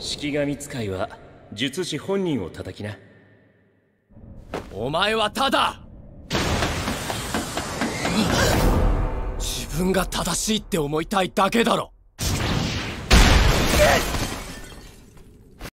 式神使いは術師本人を叩きなお前はただ、自分が正しいって思いたいだけだろ